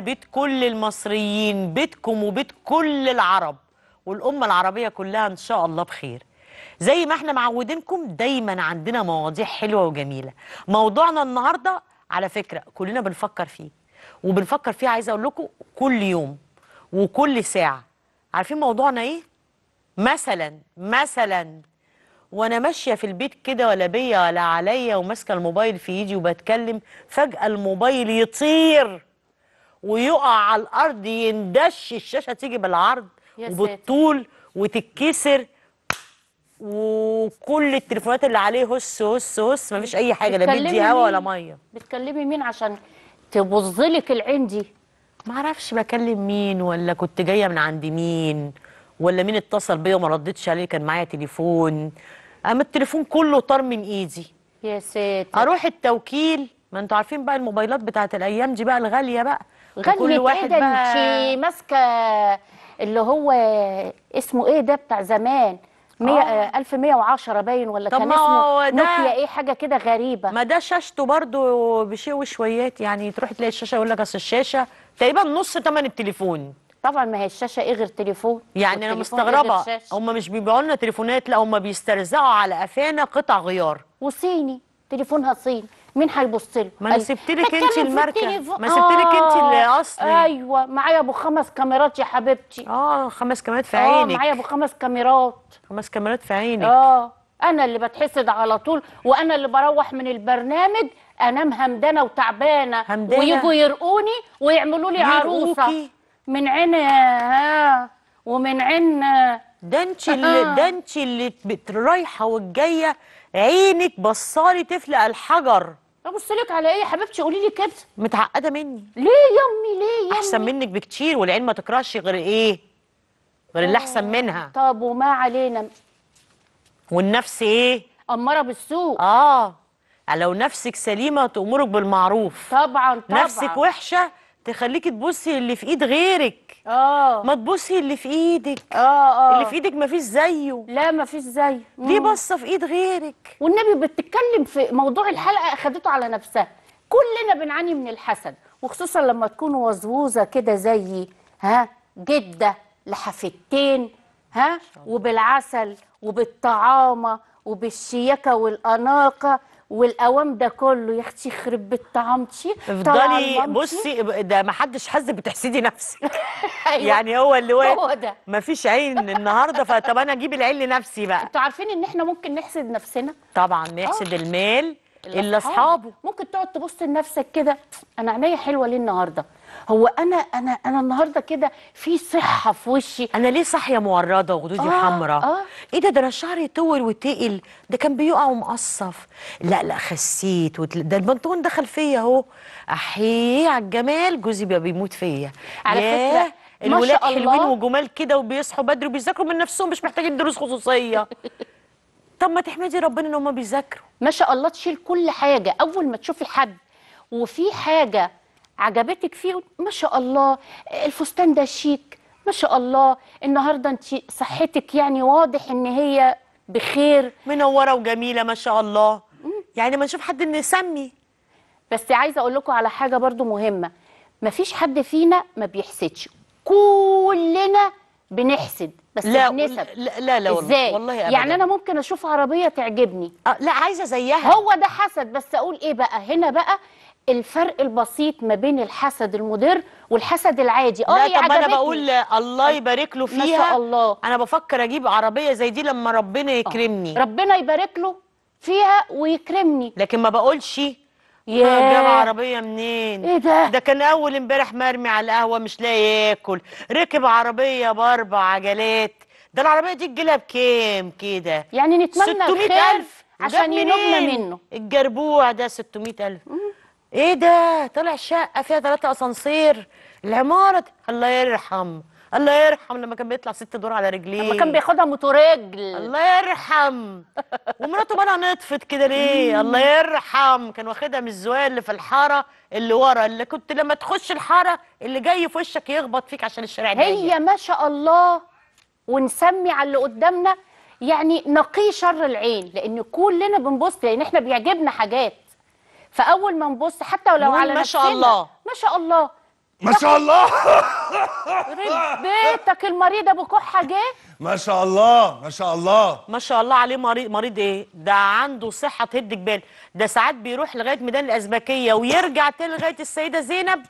بيت كل المصريين بيتكم وبيت كل العرب والأمة العربية كلها إن شاء الله بخير زي ما احنا معودينكم دايما عندنا مواضيع حلوة وجميلة موضوعنا النهاردة على فكرة كلنا بنفكر فيه وبنفكر فيه عايزة أقول لكم كل يوم وكل ساعة عارفين موضوعنا إيه؟ مثلا مثلا وانا ماشيه في البيت كده ولا بيا ولا عليا وماسكه الموبايل في ايدي وبتكلم فجاه الموبايل يطير ويقع على الارض يندش الشاشه تيجي بالعرض وبالطول وتتكسر وكل التليفونات اللي عليه هس هس هس مفيش اي حاجه لا بيدي هوا ولا ميه بتكلمي مين عشان تبظ لك العين دي ما اعرفش بكلم مين ولا كنت جايه من عند مين ولا مين اتصل بيا وما ردتش عليه كان معايا تليفون اما التليفون كله طار من ايدي يا ساتر اروح التوكيل ما انتوا عارفين بقى الموبايلات بتاعت الايام دي بقى الغاليه بقى غاليه واحد ده بقى... ماسكه اللي هو اسمه ايه ده بتاع زمان 1110 آه. آه، باين ولا كان اسمه نوكيا ايه حاجه كده غريبه ما ده شاشته برضو بشيء وشويات يعني تروح تلاقي الشاشه يقول لك اصل الشاشه تقريبا نص ثمن التليفون طبعا ما هي الشاشه ايه غير تليفون يعني انا مستغربه هم مش بيبيعوا لنا تليفونات لا هم بيسترزقوا على قفانا قطع غيار وصيني تليفونها صيني مين هيبص له ما سبت لك انت الماركه ما سبت لك انت آه، الاصل ايوه معايا ابو خمس كاميرات يا حبيبتي اه خمس كاميرات في آه، عينك اه معايا ابو خمس كاميرات خمس كاميرات في عينك اه انا اللي بتحسد على طول وانا اللي بروح من البرنامج انام همدانه وتعبانه همدانة. ويجوا يرقوني ويعملوا لي عروسه من عينها آه، ها ومن عين ده انت اللي ده انت اللي رايحه والجايه عينك بصالي تفلق الحجر ابص لك على ايه يا حبيبتي قولي لي كده متعقده مني ليه يا امي ليه يا امي احسن منك بكتير والعين ما تكرهش غير ايه غير اللي احسن آه، منها طب وما علينا والنفس ايه اماره بالسوء اه لو نفسك سليمه تامرك بالمعروف طبعا طبعا نفسك وحشه تخليكي تبصي اللي في ايد غيرك اه ما تبصي اللي في ايدك اه اه اللي في ايدك ما فيش زيه لا ما فيش زيه ليه باصه في ايد غيرك والنبي بتتكلم في موضوع الحلقه اخدته على نفسها كلنا بنعاني من الحسد وخصوصا لما تكون وزوزه كده زيي ها جده لحفتين ها وبالعسل وبالطعامه وبالشياكه والاناقه والاوام ده كله يا اختي يخرب بيت طعمتي افضلي بصي ده ما حدش حز بتحسدي نفسك أيوة. يعني هو اللي واقف هو ده ما فيش عين النهارده فطب انا اجيب العين لنفسي بقى انتوا عارفين ان احنا ممكن نحسد نفسنا طبعا آه. نحسد المال اللي اصحابه ممكن تقعد تبص لنفسك كده انا عينيا حلوه ليه النهارده هو انا انا انا النهارده كده في صحه في وشي انا ليه صاحيه مورده وخدودي آه حمراء آه ايه ده ده انا شعري طول وتقل ده كان بيقع ومقصف لا لا خسيت وتل... ده البنطلون دخل فيا اهو احيي على الجمال جوزي بقى بيموت فيا على فكره الولاد حلوين وجمال كده وبيصحوا بدري وبيذاكروا من نفسهم مش محتاجين دروس خصوصيه طب ما تحمدي ربنا ان هم بيذاكروا ما شاء الله تشيل كل حاجه اول ما تشوفي حد وفي حاجه عجبتك فيه ما شاء الله الفستان ده شيك ما شاء الله النهارده انت صحتك يعني واضح ان هي بخير منوره وجميله ما شاء الله يعني ما نشوف حد نسمي بس عايزه اقول لكم على حاجه برضو مهمه ما فيش حد فينا ما بيحسدش كلنا بنحسد بس لا بنسب لا لا, لا ازاي والله أبداً. يعني انا ممكن اشوف عربيه تعجبني أه لا عايزه زيها هو ده حسد بس اقول ايه بقى هنا بقى الفرق البسيط ما بين الحسد المدر والحسد العادي اه لا طب انا بقول الله يبارك له فيها ما شاء الله انا بفكر اجيب عربيه زي دي لما ربنا آه، يكرمني أوه. ربنا يبارك له فيها ويكرمني لكن ما بقولش يا آه، جاب عربيه منين ايه ده ده كان اول امبارح مرمي على القهوه مش لاقي ياكل ركب عربيه باربع عجلات ده العربيه دي تجيلها بكام كده يعني نتمنى 600000 عشان ينجنا منه الجربوع ده 600000 ايه ده طلع شقه فيها ثلاثه اسانسير العماره الله يرحم الله يرحم لما كان بيطلع ست دور على رجليه لما كان بياخدها موتورجل الله يرحم ومراته بقى نطفت كده ليه الله يرحم كان واخدها من الزوايا اللي في الحاره اللي ورا اللي كنت لما تخش الحاره اللي جاي في وشك يخبط فيك عشان الشارع ده هي ما شاء الله ونسمي على اللي قدامنا يعني نقي شر العين لان كلنا بنبص لان احنا بيعجبنا حاجات فاول ما نبص حتى ولو على ما شاء الله ما شاء الله ما شاء الله بيتك المريض ابو كحه جه ما شاء الله ما شاء الله ما شاء الله عليه مريض مريض ايه ده عنده صحه تهد جبال ده ساعات بيروح لغايه ميدان الازبكيه ويرجع تاني لغايه السيده زينب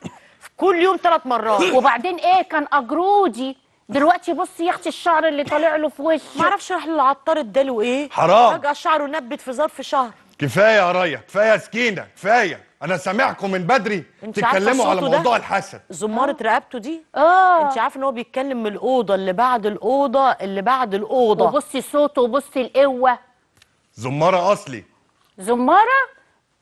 كل يوم ثلاث مرات وبعدين ايه كان اجرودي دلوقتي بص يا اختي الشعر اللي طالع له في وشه معرفش راح للعطار اداله ايه حرام فجاه شعره نبت في ظرف شهر كفايه يا ريا كفايه سكينه كفايه انا سامعكم من بدري تتكلموا على موضوع الحسد زماره آه. رقبته دي اه انت عارفه ان هو بيتكلم من الاوضه اللي بعد الاوضه اللي بعد الاوضه وبصي صوته وبصي القوه زماره اصلي زماره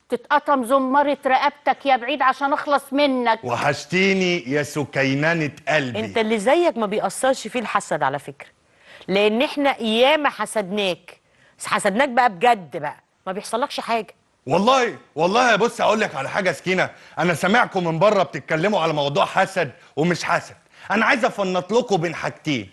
تتقطم زماره رقبتك يا بعيد عشان اخلص منك وحشتيني يا سكينانه قلبي انت اللي زيك ما بيأثرش فيه الحسد على فكره لان احنا ياما حسدناك حسدناك بقى بجد بقى ما بيحصلكش حاجه والله والله بص اقول لك على حاجه سكينه انا سامعكم من بره بتتكلموا على موضوع حسد ومش حسد انا عايز افنط لكم بين حاجتين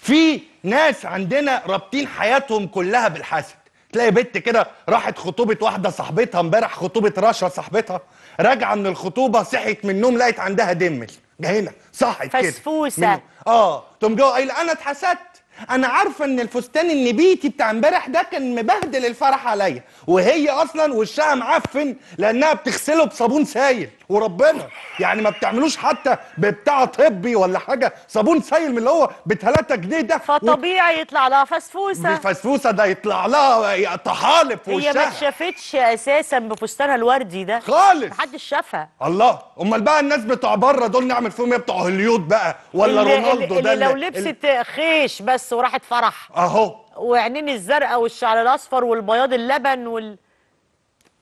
في ناس عندنا رابطين حياتهم كلها بالحسد تلاقي بنت كده راحت خطوبه واحده صاحبتها امبارح خطوبه رشا صاحبتها راجعه من الخطوبه صحت من النوم لقت عندها دمل هنا صحت كده فسفوسه اه تقوم جوه قايله انا اتحسدت انا عارفه ان الفستان النبيتي بتاع امبارح ده كان مبهدل الفرح عليا وهي اصلا وشها معفن لانها بتغسله بصابون سايل وربنا يعني ما بتعملوش حتى بتاع طبي ولا حاجه صابون سايل من اللي هو ب 3 جنيه ده فطبيعي و... يطلع لها فسفوسه الفسفوسه ده يطلع لها طحالب في وشها هي ما اتشافتش اساسا بفستانها الوردي ده خالص محدش شافها الله امال بقى الناس بتوع بره دول نعمل فيهم ايه بتوع هوليود بقى ولا اللي رونالدو اللي ده اللي لو لبست اللي... خيش بس وراحت فرح اهو وعينين الزرقاء والشعر الاصفر والبياض اللبن وال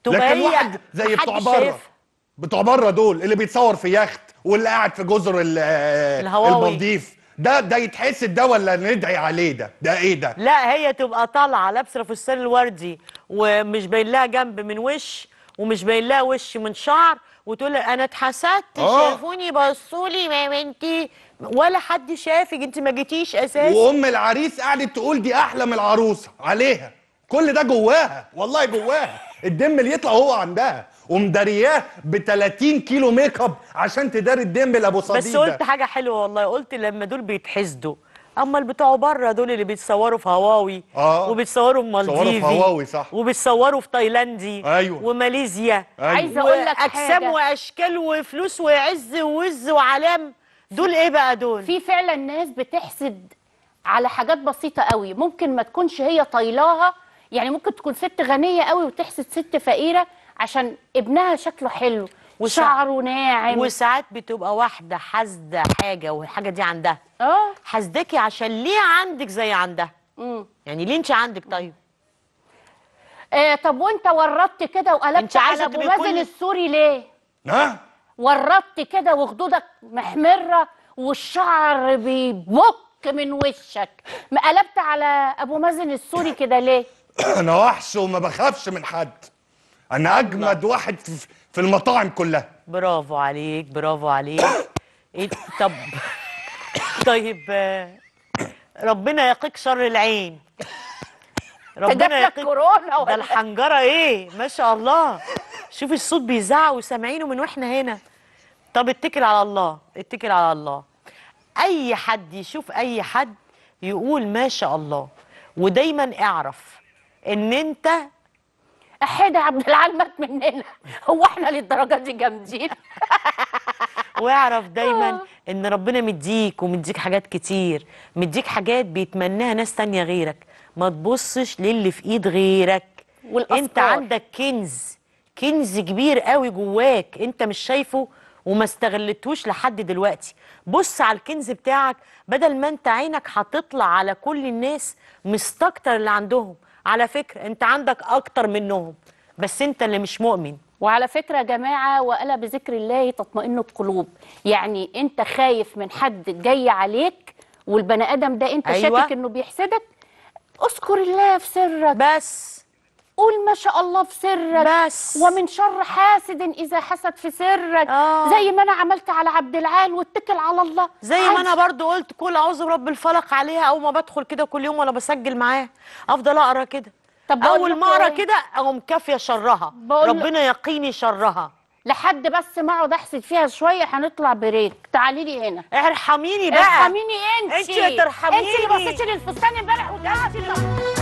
لكن واحد زي بتوع بره بتوع بره دول اللي بيتصور في يخت واللي قاعد في جزر المالديف ده ده يتحسد ده ولا ندعي عليه ده ده ايه ده لا هي تبقى طالعه لابسه فستان الوردي ومش باين لها جنب من وش ومش باين لها وش من شعر وتقول انا اتحسدت آه. شافوني بصوا لي ما انت ولا حد شافك انت ما جيتيش اساسا وام العريس قعدت تقول دي احلى من العروسه عليها كل ده جواها والله جواها الدم اللي يطلع هو عندها ومدارياه ب 30 كيلو ميك اب عشان تداري الديمبل ابو صديق بس قلت حاجه حلوه والله قلت لما دول بيتحسدوا اما اللي بتوع بره دول اللي بيتصوروا في هواوي آه. وبيتصوروا في مالديفي في هواوي صح وبيتصوروا في تايلاندي أيوة. وماليزيا أيوة. عايزه اقول لك اجسام واشكال وفلوس وعز ووز وعلام دول ايه بقى دول في فعلا ناس بتحسد على حاجات بسيطه قوي ممكن ما تكونش هي طايلاها يعني ممكن تكون ست غنيه قوي وتحسد ست فقيره عشان ابنها شكله حلو وشعره ناعم وساعات بتبقى واحده حاسده حاجه والحاجه دي عندها اه حاسداكي عشان ليه عندك زي عندها امم يعني ليه انت عندك طيب آه طب وانت وردت كده وقلبت على ابو مازن كل... السوري ليه ها وردت كده وخدودك محمره والشعر بيبك من وشك ما قلبت على ابو مازن السوري كده ليه انا وحش وما بخافش من حد انا اجمد واحد في, المطاعم كلها برافو عليك برافو عليك إيه طب طيب آه، ربنا يقيك شر العين ربنا يقيك كورونا ده إيه؟ الحنجره ايه ما شاء الله شوفي الصوت بيزعق وسامعينه من واحنا هنا طب اتكل على الله اتكل على الله اي حد يشوف اي حد يقول ما شاء الله ودايما اعرف ان انت احيدها يا عبد العال مننا هو احنا للدرجه دي جامدين واعرف دايما آه. ان ربنا مديك ومديك حاجات كتير مديك حاجات بيتمناها ناس تانية غيرك ما تبصش للي في ايد غيرك والأفكار. انت عندك كنز كنز كبير قوي جواك انت مش شايفه وما استغلتهوش لحد دلوقتي بص على الكنز بتاعك بدل ما انت عينك هتطلع على كل الناس مستكتر اللي عندهم على فكرة أنت عندك أكتر منهم بس أنت اللي مش مؤمن وعلى فكرة يا جماعة وألا بذكر الله تطمئن القلوب يعني أنت خايف من حد جاي عليك والبني آدم ده أنت أيوة. شاكك أنه بيحسدك اذكر الله في سرك بس قول ما شاء الله في سرك بس ومن شر حاسد اذا حسد في سرك آه. زي ما انا عملت على عبد العال واتكل على الله زي ما انا برضو قلت كل اعوذ برب الفلق عليها اول ما بدخل كده كل يوم ولا بسجل معاه افضل اقرا كده طب اول ما اقرا إيه؟ كده اقوم كافيه شرها ربنا يقيني شرها لحد بس ما اقعد احسد فيها شويه هنطلع بريك تعالي لي هنا ارحميني بقى ارحميني انت انت ترحميني انت اللي بصيتي للفستان امبارح وتعالي